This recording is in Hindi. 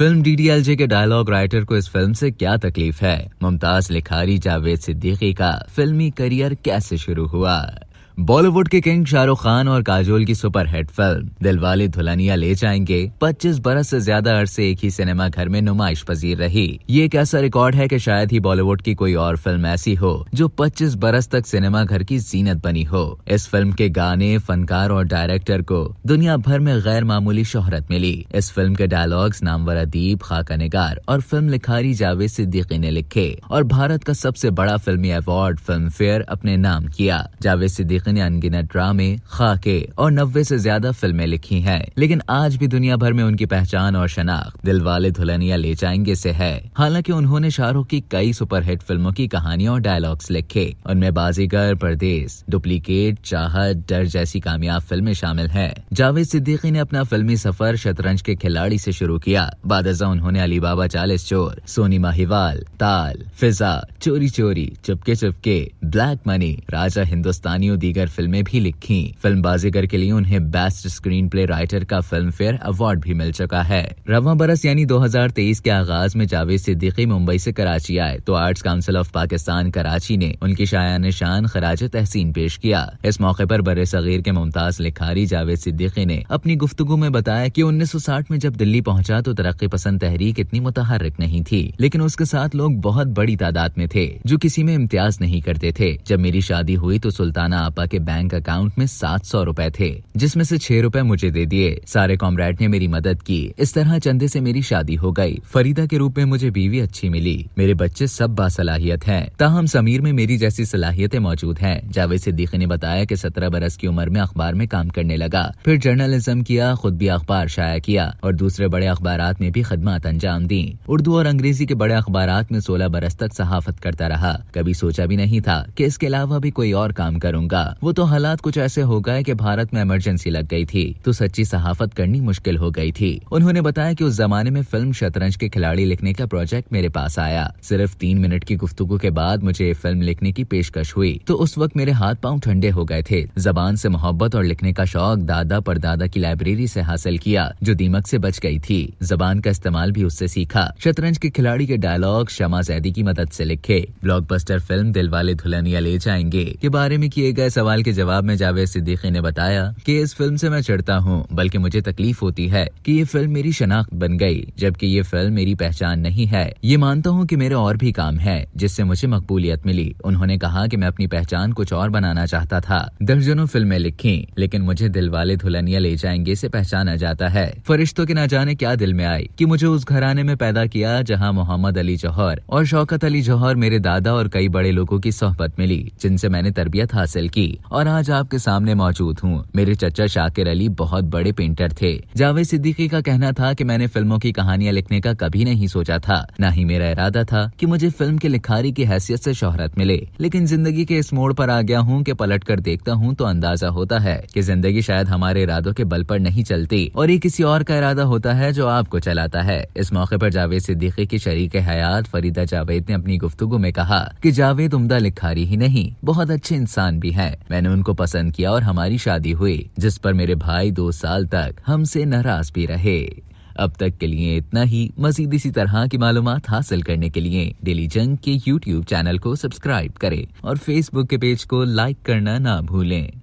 फिल्म डीडीएलजे के डायलॉग राइटर को इस फिल्म से क्या तकलीफ है मुमताज लिखारी जावेद सिद्दीकी का फिल्मी करियर कैसे शुरू हुआ बॉलीवुड के किंग शाहरुख खान और काजोल की सुपरहिट फिल्म दिलवाले दुल्हनिया ले जाएंगे 25 बरस से ज्यादा अरसे एक ही सिनेमा घर में नुमाइश पजीर रही ये एक ऐसा रिकॉर्ड है कि शायद ही बॉलीवुड की कोई और फिल्म ऐसी हो जो 25 बरस तक सिनेमा घर की जीनत बनी हो इस फिल्म के गाने फनकार और डायरेक्टर को दुनिया भर में गैर मामूली शोहरत मिली इस फिल्म के डायलॉग्स नामवर अदीब खाका निगार और फिल्म लिखारी जावेद सिद्दीकी ने लिखे और भारत का सबसे बड़ा फिल्मी अवार्ड फिल्म फेयर अपने नाम किया जावेद सिद्दीकी लेखक ने अनगिनत ड्रामे खाके और नब्बे से ज्यादा फिल्में लिखी हैं लेकिन आज भी दुनिया भर में उनकी पहचान और शनाख्त दिल वाले दुल्हनिया ले जाएंगे से है हालांकि उन्होंने शाहरुख की कई सुपरहिट फिल्मों की कहानियों और डायलॉग्स लिखे उनमें बाजीगर परदेश डुप्लीकेट चाहत डर जैसी कामयाब फिल्में शामिल है जावेद सिद्दीकी ने अपना फिल्मी सफर शतरंज के खिलाड़ी से शुरू किया बादजा उन्होंने अली बाबा चालीस चोर सोनी माहिवाल ताल फिजा चोरी चोरी चुपके चुपके ब्लैक मनी राजा हिंदुस्तानियों दी दीगर फिल्में भी लिखी फिल्म बाजीगर के लिए उन्हें बेस्ट स्क्रीन प्ले राइटर का फिल्म फेयर अवार्ड भी मिल चुका है रवा बरस यानी 2023 के आगाज में जावेद सिद्दीकी मुंबई से कराची आए तो arts council of Pakistan Karachi ने उनकी शाया निशान खराज तहसीन पेश किया इस मौके पर बर सगीर के मुमताज लिखारी जावेद सिद्दीकी ने अपनी गुफ्तगु में बताया की उन्नीस में जब दिल्ली पहुँचा तो तरक्की पसंद तहरीक इतनी मुतहरक नहीं थी लेकिन उसके साथ लोग बहुत बड़ी तादाद में थे जो किसी में इम्तियाज नहीं करते थे जब मेरी शादी हुई तो सुल्ताना आप पापा के बैंक अकाउंट में सात सौ रूपए थे जिसमें से छह रूपए मुझे दे दिए सारे कॉमरेड ने मेरी मदद की इस तरह चंदे से मेरी शादी हो गई फरीदा के रूप में मुझे बीवी अच्छी मिली मेरे बच्चे सब बासलाहियत है ताहम समीर में मेरी जैसी सलाहियतें मौजूद है जावेद सिद्दीकी ने बताया की सत्रह बरस की उम्र में अखबार में काम करने लगा फिर जर्नलिज्म किया खुद भी अखबार शाया किया और दूसरे बड़े अखबार में भी खदमात अंजाम दी उर्दू और अंग्रेजी के बड़े अखबार में सोलह बरस तक सहाफत करता रहा कभी सोचा भी नहीं था की इसके अलावा भी कोई और काम करूंगा था वो तो हालात कुछ ऐसे हो गए कि भारत में इमरजेंसी लग गई थी तो सच्ची सहाफत करनी मुश्किल हो गई थी उन्होंने बताया कि उस जमाने में फिल्म शतरंज के खिलाड़ी लिखने का प्रोजेक्ट मेरे पास आया सिर्फ तीन मिनट की गुफ्तगु के बाद मुझे फिल्म लिखने की पेशकश हुई तो उस वक्त मेरे हाथ पाँव ठंडे हो गए थे जबान से मोहब्बत और लिखने का शौक दादा परदादा की लाइब्रेरी से हासिल किया जो दीमक से बच गई थी जबान का इस्तेमाल भी उससे सीखा शतरंज के खिलाड़ी के डायलॉग शमा जैदी की मदद से लिखे ब्लॉकबस्टर फिल्म दिलवाले दुल्हनिया ले जाएंगे के बारे में किए गए सवाल के जवाब में जावेद सिद्दीकी ने बताया कि इस फिल्म से मैं चढ़ता हूँ बल्कि मुझे तकलीफ होती है कि ये फिल्म मेरी शनाख्त बन गई जबकि ये फिल्म मेरी पहचान नहीं है ये मानता हूँ कि मेरे और भी काम है जिससे मुझे मकबूलियत मिली उन्होंने कहा कि मैं अपनी पहचान कुछ और बनाना चाहता था दर्जनों फिल्में लिखी लेकिन मुझे दिल वाले दुल्हनिया ले जाएंगे से पहचाना जाता है फरिश्तों के न जाने क्या दिल में आई कि मुझे उस घराने में पैदा किया जहाँ मोहम्मद अली जौहर और शौकत अली जौहर मेरे दादा और कई बड़े लोगों की सोहबत मिली जिनसे मैंने तरबियत हासिल की अली और आज आपके सामने मौजूद हूँ मेरे चचा शाकिर अली बहुत बड़े पेंटर थे जावेद सिद्दीकी का कहना था कि मैंने फिल्मों की कहानियाँ लिखने का कभी नहीं सोचा था न ही मेरा इरादा था कि मुझे फिल्म के लिखारी की हैसियत से शोहरत मिले लेकिन जिंदगी के इस मोड़ पर आ गया हूँ कि पलट कर देखता हूँ तो अंदाजा होता है कि जिंदगी शायद हमारे इरादों के बल पर नहीं चलती और ये किसी और का इरादा होता है जो आपको चलाता है इस मौके पर जावेद सिद्दीकी की शरीक हयात फरीदा जावेद ने अपनी गुफ्तगु में कहा कि जावेद उम्दा लिखारी ही नहीं बहुत अच्छे इंसान भी हैं मैंने उनको पसंद किया और हमारी शादी हुई जिस पर मेरे भाई दो साल तक हमसे नाराज भी रहे अब तक के लिए इतना ही मजीद इसी तरह की मालूम हासिल करने के लिए डेली जंग के यूट्यूब चैनल को सब्सक्राइब करें और फेसबुक के पेज को लाइक करना ना भूलें